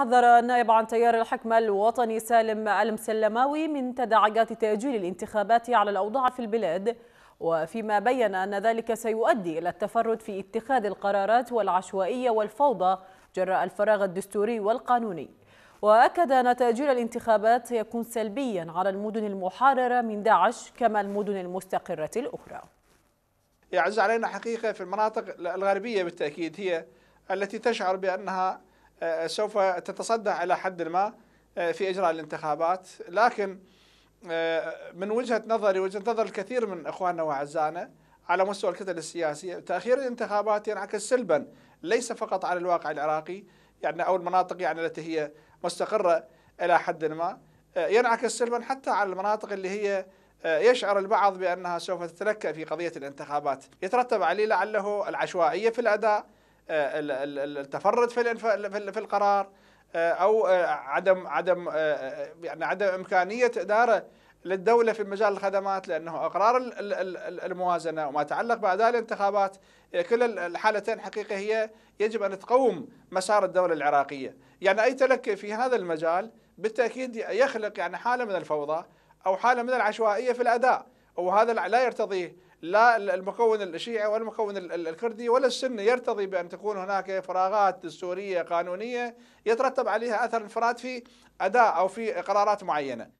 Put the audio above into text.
حذر النائب عن تيار الحكم الوطني سالم المسلماوي من تداعيات تأجيل الانتخابات على الأوضاع في البلاد وفيما بين أن ذلك سيؤدي إلى التفرد في اتخاذ القرارات والعشوائية والفوضى جراء الفراغ الدستوري والقانوني وأكد أن تأجيل الانتخابات يكون سلبيا على المدن المحاررة من داعش كما المدن المستقرة الأخرى يعز علينا حقيقة في المناطق الغربية بالتأكيد هي التي تشعر بأنها آه، سوف تتصدع الى حد ما آه، في اجراء الانتخابات لكن آه، من وجهه نظري وجهه نظر الكثير من اخواننا واعزائنا على مستوى الكتل السياسيه تاخير الانتخابات ينعكس سلبا ليس فقط على الواقع العراقي يعني او المناطق يعني التي هي مستقره الى حد ما ينعكس سلبا حتى على المناطق اللي هي يشعر البعض بانها سوف تتلكأ في قضيه الانتخابات، يترتب عليه لعله العشوائيه في الاداء آه، التفرد في في القرار آه، او آه، عدم عدم يعني عدم امكانيه اداره للدولة في مجال الخدمات لأنه أقرار الموازنة وما يتعلق بأداء الانتخابات كل الحالتين حقيقة هي يجب أن تقوم مسار الدولة العراقية يعني أي تلك في هذا المجال بالتأكيد يخلق يعني حالة من الفوضى أو حالة من العشوائية في الأداء وهذا لا يرتضيه لا المكون الشيعي ولا المكون الكردي ولا السني يرتضي بأن تكون هناك فراغات دستورية قانونية يترتب عليها أثر انفراد في أداء أو في قرارات معينة